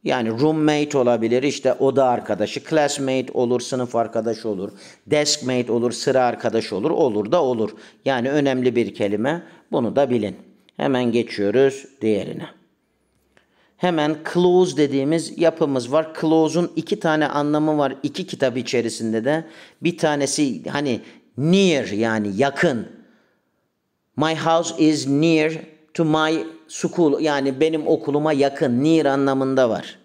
yani roommate olabilir işte o da arkadaşı, classmate olur, sınıf arkadaşı olur, deskmate olur, sıra arkadaşı olur, olur da olur. Yani önemli bir kelime bunu da bilin. Hemen geçiyoruz diğerine hemen close dediğimiz yapımız var. Close'un iki tane anlamı var iki kitap içerisinde de. Bir tanesi hani near yani yakın. My house is near to my school yani benim okuluma yakın near anlamında var.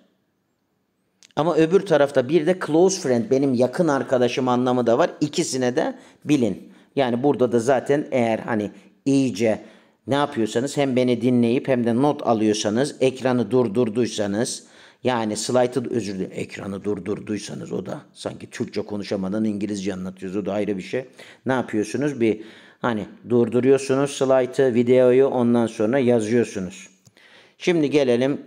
Ama öbür tarafta bir de close friend benim yakın arkadaşım anlamı da var. İkisine de bilin. Yani burada da zaten eğer hani iyice ne yapıyorsanız hem beni dinleyip hem de not alıyorsanız, ekranı durdurduysanız, yani slaytı özür dilerim ekranı durdurduysanız o da sanki Türkçe konuşamadan İngilizce anlatıyoruz o da ayrı bir şey. Ne yapıyorsunuz? Bir hani durduruyorsunuz slaytı, videoyu ondan sonra yazıyorsunuz. Şimdi gelelim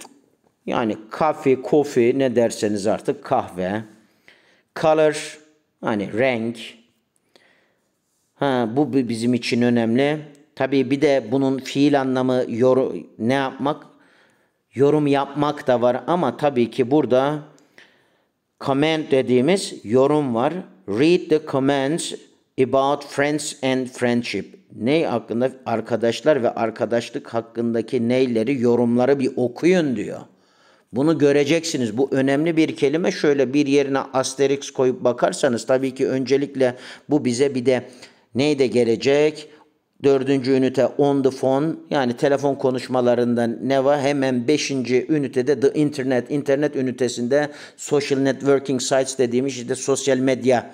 yani kafi, kofi ne derseniz artık kahve. Color hani renk. Ha, bu bizim için önemli. Tabii bir de bunun fiil anlamı yor ne yapmak? Yorum yapmak da var ama tabii ki burada comment dediğimiz yorum var. Read the comments about friends and friendship. Ney hakkında arkadaşlar ve arkadaşlık hakkındaki neyleri yorumları bir okuyun diyor. Bunu göreceksiniz. Bu önemli bir kelime. Şöyle bir yerine asterix koyup bakarsanız tabii ki öncelikle bu bize bir de neyde de gelecek? Dördüncü ünite on the phone yani telefon konuşmalarında ne var? Hemen beşinci ünitede the internet, internet ünitesinde social networking sites dediğimiz işte sosyal medya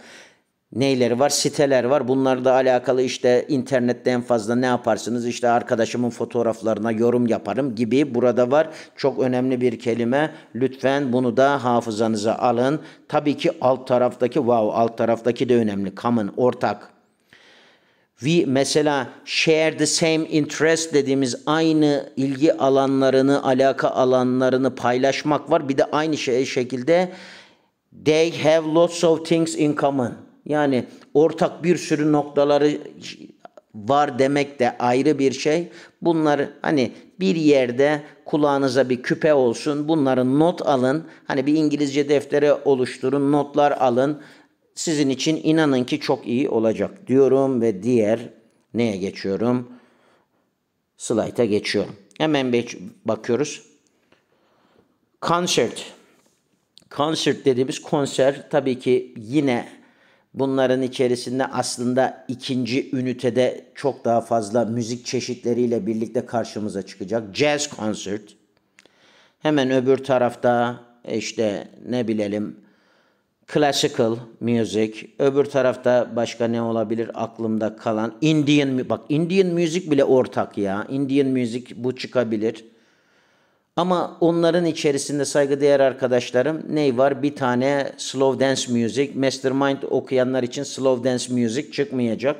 neyleri var? Siteler var. Bunlarla alakalı işte internette en fazla ne yaparsınız? İşte arkadaşımın fotoğraflarına yorum yaparım gibi burada var. Çok önemli bir kelime. Lütfen bunu da hafızanıza alın. Tabii ki alt taraftaki wow alt taraftaki de önemli. Common ortak We mesela share the same interest dediğimiz aynı ilgi alanlarını, alaka alanlarını paylaşmak var. Bir de aynı şey şekilde they have lots of things in common. Yani ortak bir sürü noktaları var demek de ayrı bir şey. Bunlar hani bir yerde kulağınıza bir küpe olsun. Bunları not alın. Hani bir İngilizce deftere oluşturun, notlar alın sizin için inanın ki çok iyi olacak diyorum ve diğer neye geçiyorum? Slayta geçiyorum. Hemen bakıyoruz. Concert. Concert dediğimiz konser tabii ki yine bunların içerisinde aslında ikinci ünitede çok daha fazla müzik çeşitleriyle birlikte karşımıza çıkacak. Jazz concert. Hemen öbür tarafta işte ne bilelim classical music. Öbür tarafta başka ne olabilir aklımda kalan? Indian bak Indian music bile ortak ya. Indian music bu çıkabilir. Ama onların içerisinde saygıdeğer arkadaşlarım ne var? Bir tane slow dance music, mastermind okuyanlar için slow dance music çıkmayacak.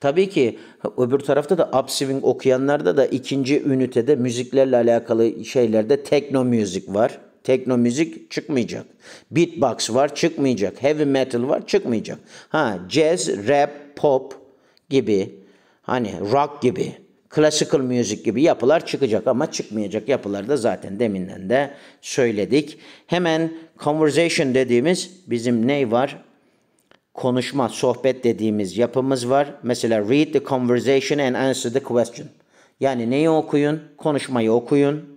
Tabii ki öbür tarafta da upswing okuyanlarda da ikinci ünitede müziklerle alakalı şeylerde techno müzik var. Tekno müzik çıkmayacak. Beatbox var çıkmayacak. Heavy metal var çıkmayacak. Ha jazz, rap, pop gibi hani rock gibi classical müzik gibi yapılar çıkacak ama çıkmayacak yapılar da zaten deminden de söyledik. Hemen conversation dediğimiz bizim ney var? Konuşma, sohbet dediğimiz yapımız var. Mesela read the conversation and answer the question. Yani neyi okuyun? Konuşmayı okuyun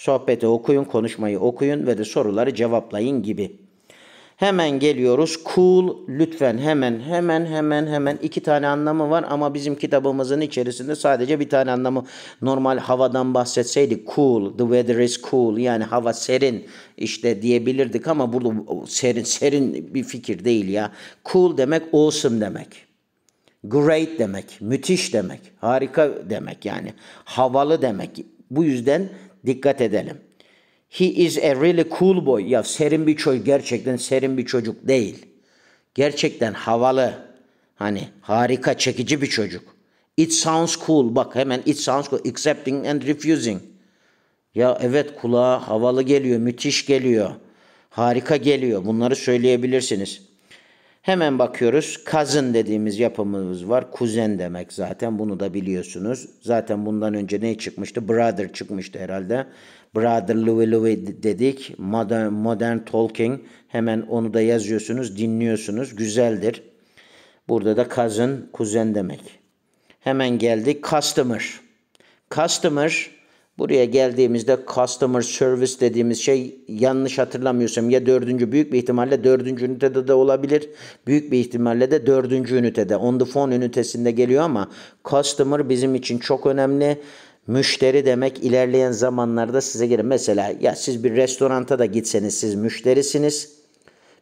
Sohbeti okuyun, konuşmayı okuyun ve de soruları cevaplayın gibi. Hemen geliyoruz. Cool lütfen hemen hemen hemen hemen iki tane anlamı var ama bizim kitabımızın içerisinde sadece bir tane anlamı normal havadan bahsetseydik cool the weather is cool yani hava serin işte diyebilirdik ama burada serin serin bir fikir değil ya. Cool demek awesome demek. Great demek, müthiş demek, harika demek yani. Havalı demek. Bu yüzden dikkat edelim. He is a really cool boy. Ya serin bir çocuk gerçekten serin bir çocuk değil. Gerçekten havalı. Hani harika çekici bir çocuk. It sounds cool. Bak hemen it sounds cool. Accepting and refusing. Ya evet kulağa havalı geliyor, müthiş geliyor. Harika geliyor. Bunları söyleyebilirsiniz. Hemen bakıyoruz. Kazın dediğimiz yapımız var. Kuzen demek zaten. Bunu da biliyorsunuz. Zaten bundan önce ne çıkmıştı? Brother çıkmıştı herhalde. Brother Louis Louis dedik. Modern, modern Talking. Hemen onu da yazıyorsunuz, dinliyorsunuz. Güzeldir. Burada da cousin, kuzen demek. Hemen geldik. Customer. Customer Buraya geldiğimizde customer service dediğimiz şey yanlış hatırlamıyorsam ya dördüncü büyük bir ihtimalle dördüncü ünitede de olabilir. Büyük bir ihtimalle de dördüncü ünitede on the phone ünitesinde geliyor ama customer bizim için çok önemli. Müşteri demek ilerleyen zamanlarda size gelir. Mesela ya siz bir restoranta da gitseniz siz müşterisiniz.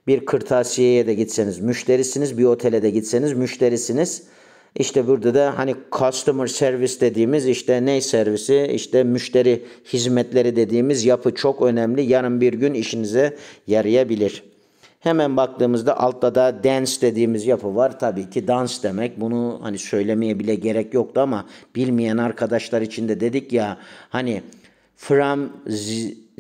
Bir kırtasiyeye de gitseniz müşterisiniz. Bir otele de gitseniz müşterisiniz. İşte burada da hani customer service dediğimiz işte ne servisi işte müşteri hizmetleri dediğimiz yapı çok önemli. Yarın bir gün işinize yarayabilir. Hemen baktığımızda altta da dance dediğimiz yapı var. Tabii ki dans demek. Bunu hani söylemeye bile gerek yoktu ama bilmeyen arkadaşlar için de dedik ya hani from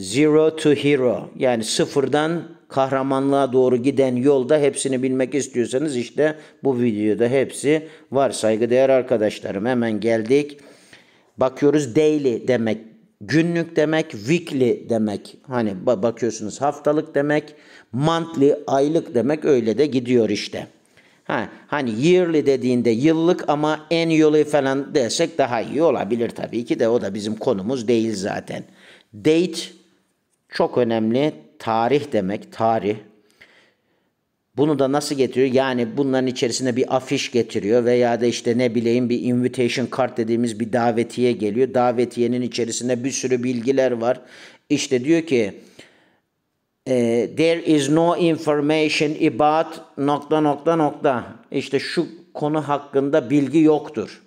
Zero to hero yani sıfırdan kahramanlığa doğru giden yolda hepsini bilmek istiyorsanız işte bu videoda hepsi var. Saygıdeğer arkadaşlarım hemen geldik. Bakıyoruz daily demek günlük demek, weekly demek. Hani bakıyorsunuz haftalık demek, monthly aylık demek öyle de gidiyor işte. Ha, hani yearly dediğinde yıllık ama annually falan desek daha iyi olabilir tabii ki de o da bizim konumuz değil zaten. Date çok önemli tarih demek, tarih. Bunu da nasıl getiriyor? Yani bunların içerisinde bir afiş getiriyor veya da işte ne bileyim bir invitation card dediğimiz bir davetiye geliyor. Davetiyenin içerisinde bir sürü bilgiler var. İşte diyor ki ee, there is no information about nokta nokta nokta. İşte şu konu hakkında bilgi yoktur.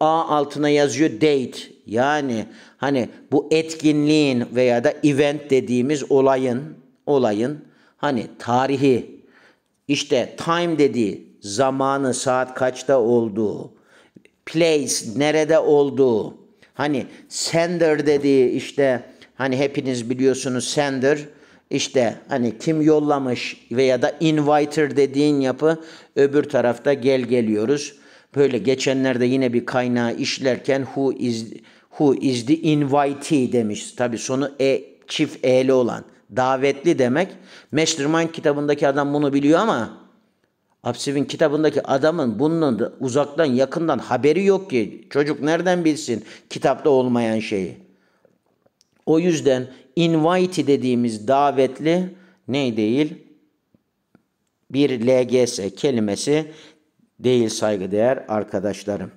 A altına yazıyor date yani hani bu etkinliğin veya da event dediğimiz olayın olayın hani tarihi işte time dediği zamanı saat kaçta olduğu place nerede olduğu hani sender dediği işte hani hepiniz biliyorsunuz sender işte hani kim yollamış veya da inviter dediğin yapı öbür tarafta gel geliyoruz. Böyle geçenlerde yine bir kaynağı işlerken who is who is the invitee demiş. tabii sonu e çift e'li olan davetli demek. Mastermind kitabındaki adam bunu biliyor ama Absiv'in kitabındaki adamın bunun uzaktan yakından haberi yok ki. Çocuk nereden bilsin kitapta olmayan şeyi. O yüzden invite dediğimiz davetli ne değil? Bir LGS kelimesi değil saygıdeğer arkadaşlarım.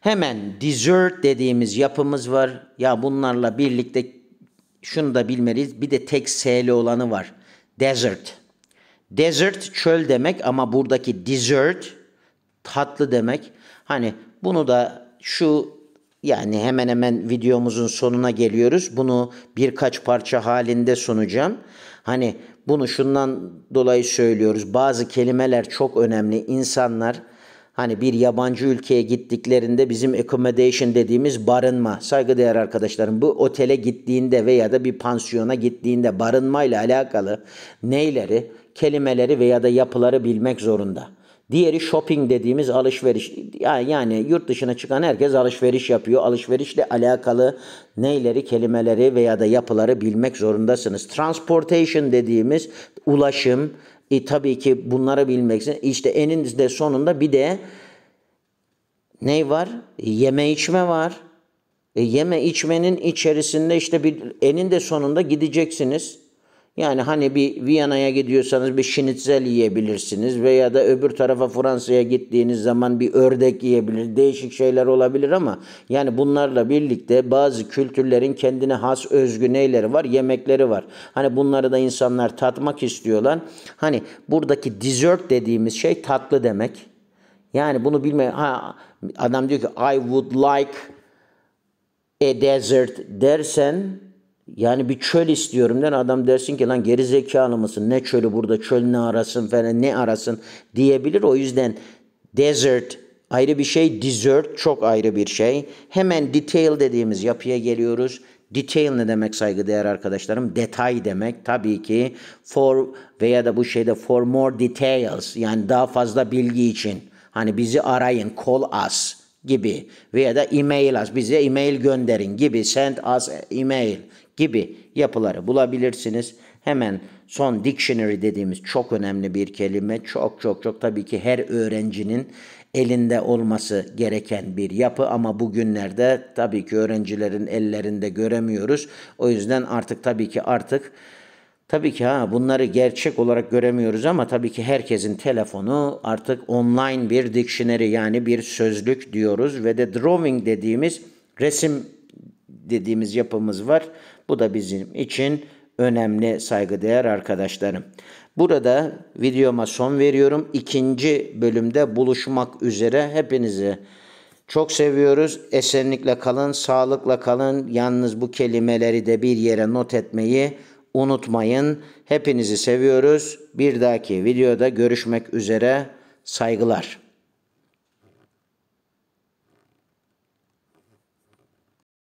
Hemen dessert dediğimiz yapımız var. Ya bunlarla birlikte şunu da bilmeliyiz. Bir de tek s'li olanı var. Desert. Desert çöl demek ama buradaki dessert tatlı demek. Hani bunu da şu yani hemen hemen videomuzun sonuna geliyoruz. Bunu birkaç parça halinde sunacağım. Hani bunu şundan dolayı söylüyoruz. Bazı kelimeler çok önemli. İnsanlar Hani bir yabancı ülkeye gittiklerinde bizim accommodation dediğimiz barınma. Saygıdeğer arkadaşlarım bu otele gittiğinde veya da bir pansiyona gittiğinde barınmayla alakalı neyleri, kelimeleri veya da yapıları bilmek zorunda. Diğeri shopping dediğimiz alışveriş. Yani yurt dışına çıkan herkes alışveriş yapıyor. Alışverişle alakalı neyleri, kelimeleri veya da yapıları bilmek zorundasınız. Transportation dediğimiz ulaşım, e, tabii ki bunları bilmek için işte eninde sonunda bir de ne var? Yeme içme var. E, yeme içmenin içerisinde işte bir eninde sonunda gideceksiniz. Yani hani bir Viyana'ya gidiyorsanız bir şinitzel yiyebilirsiniz veya da öbür tarafa Fransa'ya gittiğiniz zaman bir ördek yiyebilir. Değişik şeyler olabilir ama yani bunlarla birlikte bazı kültürlerin kendine has özgü neyleri var? Yemekleri var. Hani bunları da insanlar tatmak istiyorlar. Hani buradaki dessert dediğimiz şey tatlı demek. Yani bunu bilme ha adam diyor ki I would like a desert dersen yani bir çöl istiyorum den adam dersin ki lan geri zekalı mısın? Ne çölü burada çöl ne arasın falan ne arasın diyebilir. O yüzden desert ayrı bir şey, desert çok ayrı bir şey. Hemen detail dediğimiz yapıya geliyoruz. Detail ne demek saygıdeğer arkadaşlarım? Detay demek. Tabii ki for veya da bu şeyde for more details yani daha fazla bilgi için. Hani bizi arayın, call us gibi veya da e-mail as bize e-mail gönderin gibi send us e-mail gibi yapıları bulabilirsiniz. Hemen son dictionary dediğimiz çok önemli bir kelime. Çok çok çok tabii ki her öğrencinin elinde olması gereken bir yapı ama bugünlerde tabii ki öğrencilerin ellerinde göremiyoruz. O yüzden artık tabii ki artık Tabii ki ha bunları gerçek olarak göremiyoruz ama tabii ki herkesin telefonu artık online bir dictionary yani bir sözlük diyoruz ve de drawing dediğimiz resim dediğimiz yapımız var. Bu da bizim için önemli saygıdeğer arkadaşlarım. Burada videoma son veriyorum. İkinci bölümde buluşmak üzere hepinizi çok seviyoruz. Esenlikle kalın, sağlıkla kalın. Yalnız bu kelimeleri de bir yere not etmeyi unutmayın. Hepinizi seviyoruz. Bir dahaki videoda görüşmek üzere. Saygılar.